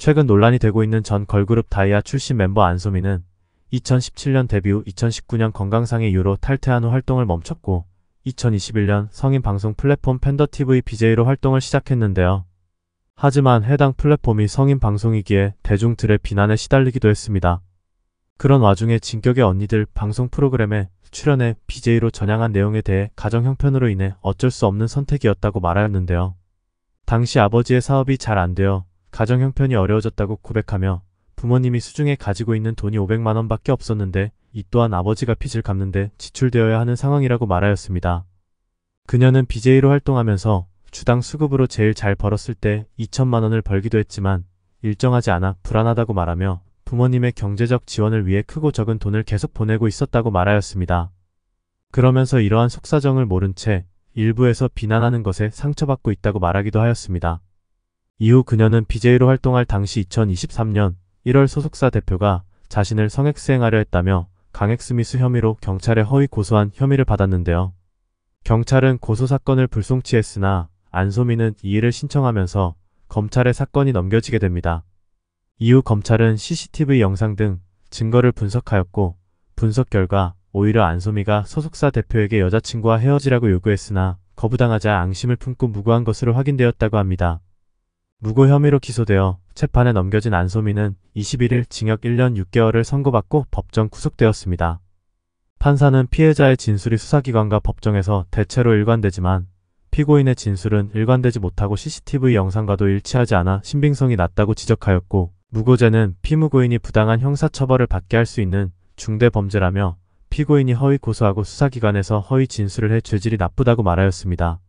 최근 논란이 되고 있는 전 걸그룹 다이아 출신 멤버 안소미는 2017년 데뷔 후 2019년 건강상의 이유로 탈퇴한 후 활동을 멈췄고 2021년 성인 방송 플랫폼 팬더TV BJ로 활동을 시작했는데요. 하지만 해당 플랫폼이 성인 방송이기에 대중들의 비난에 시달리기도 했습니다. 그런 와중에 진격의 언니들 방송 프로그램에 출연해 BJ로 전향한 내용에 대해 가정 형편으로 인해 어쩔 수 없는 선택이었다고 말하였는데요. 당시 아버지의 사업이 잘 안 되어 가정 형편이 어려워졌다고 고백하며 부모님이 수중에 가지고 있는 돈이 500만원 밖에 없었는데 이 또한 아버지가 빚을 갚는데 지출되어야 하는 상황이라고 말하였습니다. 그녀는 BJ로 활동하면서 주당 수급으로 제일 잘 벌었을 때 2천만원을 벌기도 했지만 일정하지 않아 불안하다고 말하며 부모님의 경제적 지원을 위해 크고 적은 돈을 계속 보내고 있었다고 말하였습니다. 그러면서 이러한 속사정을 모른 채 일부에서 비난하는 것에 상처받고 있다고 말하기도 하였습니다. 이후 그녀는 BJ로 활동할 당시 2023년 1월 소속사 대표가 자신을 성액수행하려 했다며 강액스미수 혐의로 경찰에 허위 고소한 혐의를 받았는데요. 경찰은 고소 사건을 불송치했으나 안소미는 이의를 신청하면서 검찰에 사건이 넘겨지게 됩니다. 이후 검찰은 CCTV 영상 등 증거를 분석하였고 분석 결과 오히려 안소미가 소속사 대표에게 여자친구와 헤어지라고 요구했으나 거부당하자 앙심을 품고 무고한 것으로 확인되었다고 합니다. 무고 혐의로 기소되어 재판에 넘겨진 안소민은 21일 징역 1년 6개월을 선고받고 법정 구속되었습니다. 판사는 피해자의 진술이 수사기관과 법정에서 대체로 일관되지만 피고인의 진술은 일관되지 못하고 CCTV 영상과도 일치하지 않아 신빙성이 낮다고 지적하였고 무고죄는 피무고인이 부당한 형사처벌을 받게 할 수 있는 중대범죄라며 피고인이 허위 고소하고 수사기관에서 허위 진술을 해 죄질이 나쁘다고 말하였습니다.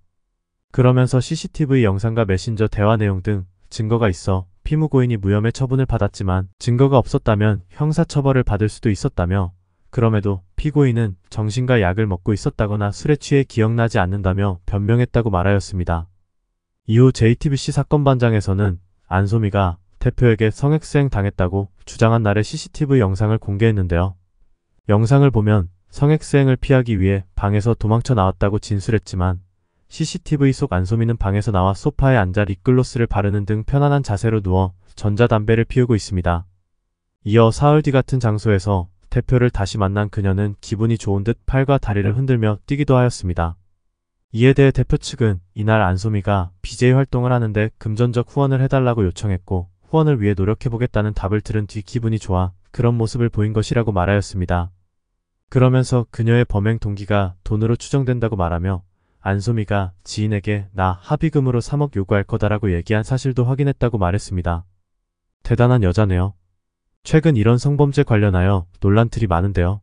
그러면서 CCTV 영상과 메신저 대화 내용 등 증거가 있어 피무고인이 무혐의 처분을 받았지만 증거가 없었다면 형사처벌을 받을 수도 있었다며 그럼에도 피고인은 정신과 약을 먹고 있었다거나 술에 취해 기억나지 않는다며 변명했다고 말하였습니다. 이후 JTBC 사건 반장에서는 안소미가 대표에게 성액수행 당했다고 주장한 날의 CCTV 영상을 공개했는데요. 영상을 보면 성액수행을 피하기 위해 방에서 도망쳐 나왔다고 진술했지만 CCTV 속 안소미는 방에서 나와 소파에 앉아 립글로스를 바르는 등 편안한 자세로 누워 전자담배를 피우고 있습니다. 이어 사흘 뒤 같은 장소에서 대표를 다시 만난 그녀는 기분이 좋은 듯 팔과 다리를 흔들며 뛰기도 하였습니다. 이에 대해 대표 측은 이날 안소미가 BJ 활동을 하는데 금전적 후원을 해달라고 요청했고 후원을 위해 노력해보겠다는 답을 들은 뒤 기분이 좋아 그런 모습을 보인 것이라고 말하였습니다. 그러면서 그녀의 범행 동기가 돈으로 추정된다고 말하며 안소미가 지인에게 나 합의금으로 3억 요구할 거다라고 얘기한 사실도 확인했다고 말했습니다. 대단한 여자네요. 최근 이런 성범죄 관련하여 논란틀이 많은데요.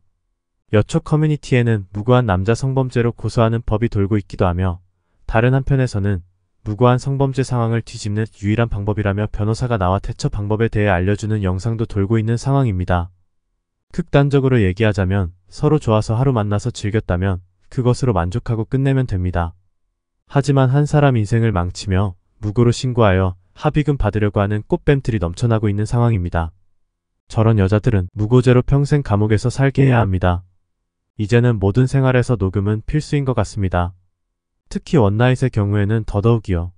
여초 커뮤니티에는 무고한 남자 성범죄로 고소하는 법이 돌고 있기도 하며 다른 한편에서는 무고한 성범죄 상황을 뒤집는 유일한 방법이라며 변호사가 나와 대처 방법에 대해 알려주는 영상도 돌고 있는 상황입니다. 극단적으로 얘기하자면 서로 좋아서 하루 만나서 즐겼다면 그것으로 만족하고 끝내면 됩니다. 하지만 한 사람 인생을 망치며 무고로 신고하여 합의금 받으려고 하는 꽃뱀들이 넘쳐나고 있는 상황입니다. 저런 여자들은 무고죄로 평생 감옥에서 살게 해야 합니다. 이제는 모든 생활에서 녹음은 필수인 것 같습니다. 특히 원나잇의 경우에는 더더욱이요.